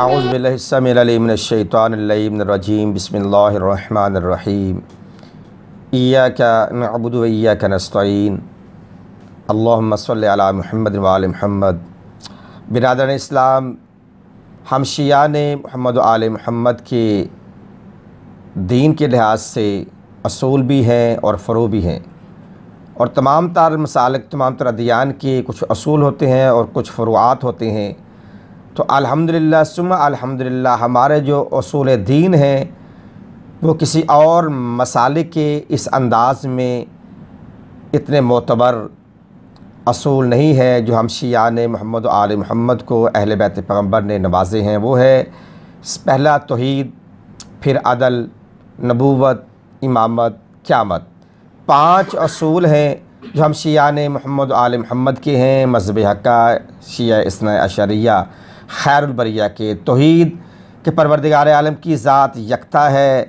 اعوذ باللہ من الشیطان اللہ الشََََّطم الرجیم بسم اللہ الرحمن الرحیم نعبد و ایاکا نستعین اللہم صلی علی محمد و محمد برادران اسلام ہم شیعان محمد و آل محمد کے دین کے لحاظ سے اصول بھی ہیں اور فرو بھی ہیں اور تمام تار مسالک تمام تر ادیان کے کچھ اصول ہوتے ہیں اور کچھ فروعات ہوتے ہیں تو الحمدللہ للہ سم ہمارے جو اصول دین ہیں وہ کسی اور مسالک کے اس انداز میں اتنے معتبر اصول نہیں ہے جو ہم شیعان محمد و آل محمد کو اہل بیت پغمبر نے نوازے ہیں وہ ہے پہلا توحید پھر عدل نبوت امامت قیامت پانچ اصول ہیں جو ہم نے محمد آل محمد کے ہیں مذہب حقہ شیعہ اسنہ اشریہ خیر البریہ کے توحید کہ پروردگار عالم کی ذات یکتا ہے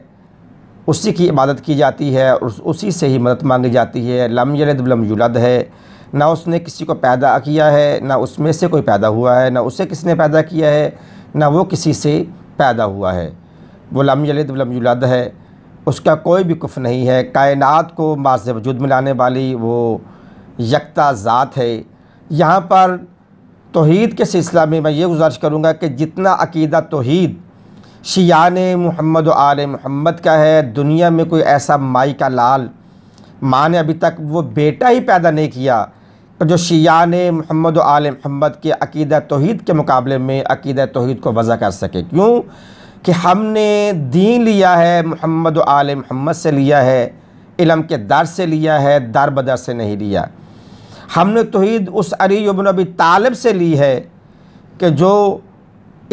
اسی کی عبادت کی جاتی ہے اور اسی سے ہی مدد مانگی جاتی ہے لم یلد غلط یلد ہے نہ اس نے کسی کو پیدا کیا ہے نہ اس میں سے کوئی پیدا ہوا ہے نہ اسے کس نے پیدا کیا ہے نہ وہ کسی سے پیدا ہوا ہے وہ لم یلد غلط یلد ہے اس کا کوئی بھی کف نہیں ہے کائنات کو سے وجود میں لانے والی وہ یکتا ذات ہے یہاں پر توحید کے سلسلہ میں میں یہ گزارش کروں گا کہ جتنا عقیدہ توحید شیعان محمد و آل محمد کا ہے دنیا میں کوئی ایسا مائی کا لال ماں نے ابھی تک وہ بیٹا ہی پیدا نہیں کیا جو شیعان محمد و آل محمد کے عقیدہ توحید کے مقابلے میں عقیدہ توحید کو وضع کر سکے کیوں کہ ہم نے دین لیا ہے محمد و آل محمد سے لیا ہے علم کے در سے لیا ہے در بدر سے نہیں لیا ہم نے توحید اس علی ابی طالب سے لی ہے کہ جو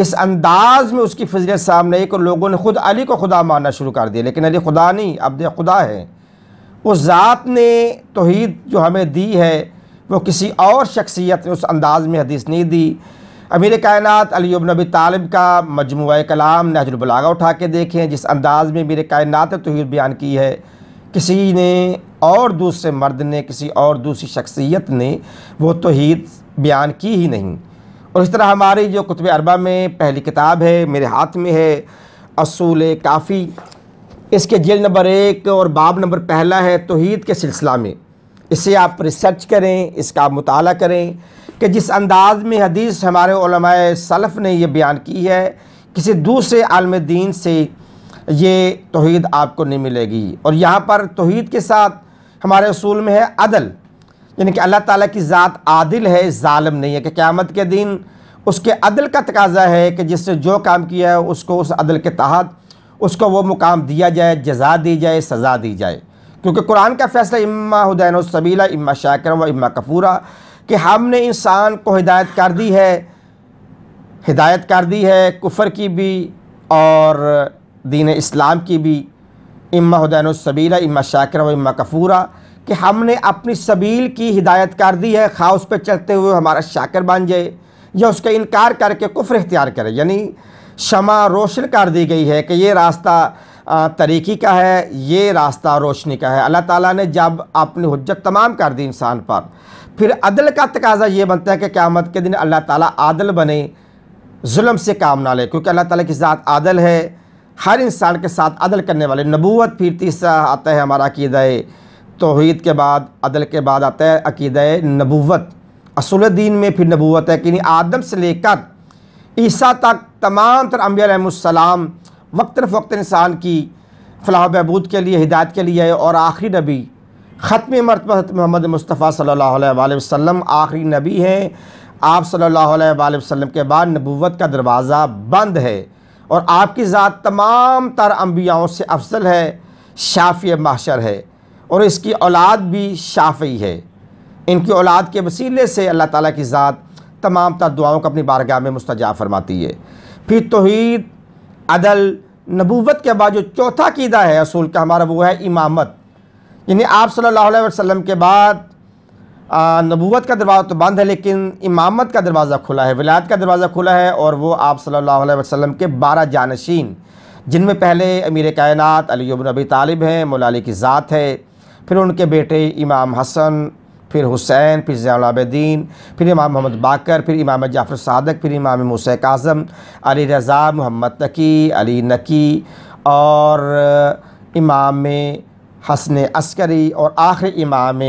اس انداز میں اس کی فضرت سامنے کہ لوگوں نے خود علی کو خدا ماننا شروع کر دیا لیکن علی خدا نہیں عبد خدا ہے اس ذات نے توحید جو ہمیں دی ہے وہ کسی اور شخصیت نے اس انداز میں حدیث نہیں دی امیر کائنات علی ابن ابی طالب کا مجموعہ کلام نحج البلاغہ اٹھا کے دیکھیں جس انداز میں امیر کائنات نے توحید بیان کی ہے کسی نے اور دوسرے مرد نے کسی اور دوسری شخصیت نے وہ توحید بیان کی ہی نہیں اور اس طرح ہماری جو کتب عربہ میں پہلی کتاب ہے میرے ہاتھ میں ہے اصول کافی اس کے جیل نمبر ایک اور باب نمبر پہلا ہے توحید کے سلسلہ میں اسے آپ ریسرچ کریں اس کا مطالعہ کریں کہ جس انداز میں حدیث ہمارے علماء سلف نے یہ بیان کی ہے کسی دوسرے عالم دین سے یہ توحید آپ کو نہیں ملے گی اور یہاں پر توحید کے ساتھ ہمارے اصول میں ہے عدل یعنی کہ اللہ تعالیٰ کی ذات عادل ہے ظالم نہیں ہے کہ قیامت کے دین اس کے عدل کا تقاضا ہے کہ جس نے جو کام کیا ہے اس کو اس عدل کے تحت اس کو وہ مقام دیا جائے جزا دی جائے سزا دی جائے کیونکہ قرآن کا فیصلہ اما حدین الصبیلہ اما شاکر و اما کفورہ کہ ہم نے انسان کو ہدایت کر دی ہے ہدایت کر دی ہے کفر کی بھی اور دین اسلام کی بھی اما حدین السبیلہ اما شاکر و اما کفورہ کہ ہم نے اپنی سبیل کی ہدایت کر دی ہے خواہ اس پہ چلتے ہوئے ہمارا شاکر بن جائے یا اس کا انکار کر کے کفر اختیار کرے یعنی شمع روشن کر دی گئی ہے کہ یہ راستہ طریقی کا ہے یہ راستہ روشنی کا ہے اللہ تعالیٰ نے جب اپنی حجت تمام کر دی انسان پر پھر عدل کا تقاضا یہ بنتا ہے کہ قیامت کے دن اللہ تعالیٰ عادل بنے ظلم سے کام نہ لے کیونکہ اللہ تعالیٰ کی ذات عادل ہے ہر انسان کے ساتھ عدل کرنے والے نبوت پھر تیسرا آتا ہے ہمارا عقیدہ توحید کے بعد عدل کے بعد آتا ہے عقیدہ نبوت اصول دین میں پھر نبوت ہے کہ یعنی آدم سے لے کر عیسیٰ تک تمام تر انبیاء علیہ السلام وقت وقت انسان کی فلاح و بہبود کے لیے ہدایت کے لیے اور آخری نبی ختم مرتبہ محمد مصطفیٰ صلی اللہ علیہ وآلہ وسلم آخری نبی ہیں آپ صلی اللہ علیہ وآلہ وسلم کے بعد نبوت کا دروازہ بند ہے اور آپ کی ذات تمام تر انبیاءوں سے افضل ہے شافی محشر ہے اور اس کی اولاد بھی شافی ہے ان کی اولاد کے وسیلے سے اللہ تعالیٰ کی ذات تمام تر دعاؤں کا اپنی بارگاہ میں مستجع فرماتی ہے پھر توحید عدل نبوت کے بعد جو چوتھا قیدہ ہے اصول کا ہمارا وہ ہے امامت یعنی آپ صلی اللہ علیہ وسلم کے بعد نبوت کا دروازہ تو بند ہے لیکن امامت کا دروازہ کھلا ہے ولایت کا دروازہ کھلا ہے اور وہ آپ صلی اللہ علیہ وسلم کے بارہ جانشین جن میں پہلے امیر کائنات علی بن ابی طالب ہیں مولالی کی ذات ہے پھر ان کے بیٹے امام حسن پھر حسین پھر ضیاء العابدین پھر امام محمد باکر پھر امام جعفر صادق پھر امام موسیٰ اعظم علی رضا محمد تقی علی نکی اور امام حسن عسکری اور آخری امام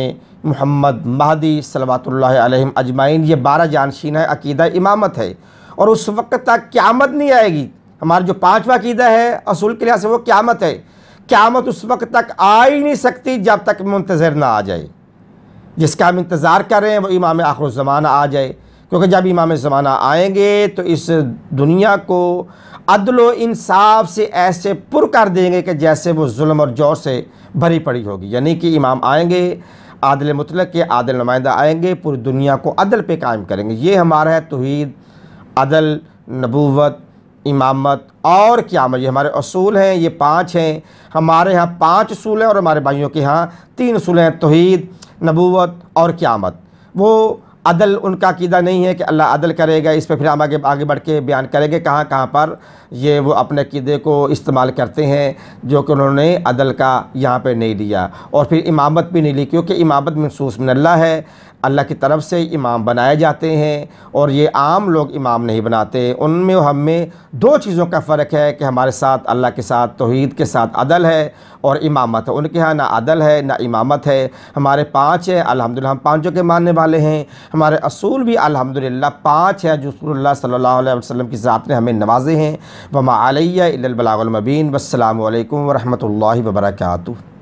محمد مہدی صلوات اللہ علیہ اجمعین یہ بارہ جانشینہ عقیدہ امامت ہے اور اس وقت تک قیامت نہیں آئے گی ہمارا جو پانچواں عقیدہ ہے اصول کے لحاظ سے وہ قیامت ہے قیامت اس وقت تک آ ہی نہیں سکتی جب تک منتظر نہ آ جائے جس کا ہم انتظار کر رہے ہیں وہ امام آخر الزمان آ جائے کیونکہ جب امام زمانہ آئیں گے تو اس دنیا کو عدل و انصاف سے ایسے پر کر دیں گے کہ جیسے وہ ظلم اور جور سے بھری پڑی ہوگی یعنی کہ امام آئیں گے عادل مطلق کے عادل نمائندہ آئیں گے پوری دنیا کو عدل پہ قائم کریں گے یہ ہمارا ہے توحید عدل نبوت امامت اور قیامت یہ ہمارے اصول ہیں یہ پانچ ہیں ہمارے ہاں پانچ اصول ہیں اور ہمارے بھائیوں کے ہاں تین اصول ہیں توحید نبوت اور قیامت وہ عدل ان کا عقیدہ نہیں ہے کہ اللہ عدل کرے گا اس پہ پھر ہم آگے آگے بڑھ کے بیان کریں گے کہاں کہاں پر یہ وہ اپنے عقیدے کو استعمال کرتے ہیں جو کہ انہوں نے عدل کا یہاں پہ نہیں لیا اور پھر امامت بھی نہیں لی کیونکہ امامت منصوص من اللہ ہے اللہ کی طرف سے امام بنائے جاتے ہیں اور یہ عام لوگ امام نہیں بناتے ان میں ہم میں دو چیزوں کا فرق ہے کہ ہمارے ساتھ اللہ کے ساتھ توحید کے ساتھ عدل ہے اور امامت ہے ان کے ہاں نہ عدل ہے نہ امامت ہے ہمارے پانچ ہیں الحمدللہ ہم پانچوں کے ماننے والے ہیں ہمارے اصول بھی الحمدللہ پانچ ہیں جو رسول اللہ صلی اللہ علیہ وسلم کی ذات نے ہمیں نوازے ہیں عَلَيَّ إِلَّا الْبَلَاغُ الْمَبِينَ وَالسَّلَامُ علیکم ورحمۃ اللہ وبرکاتہ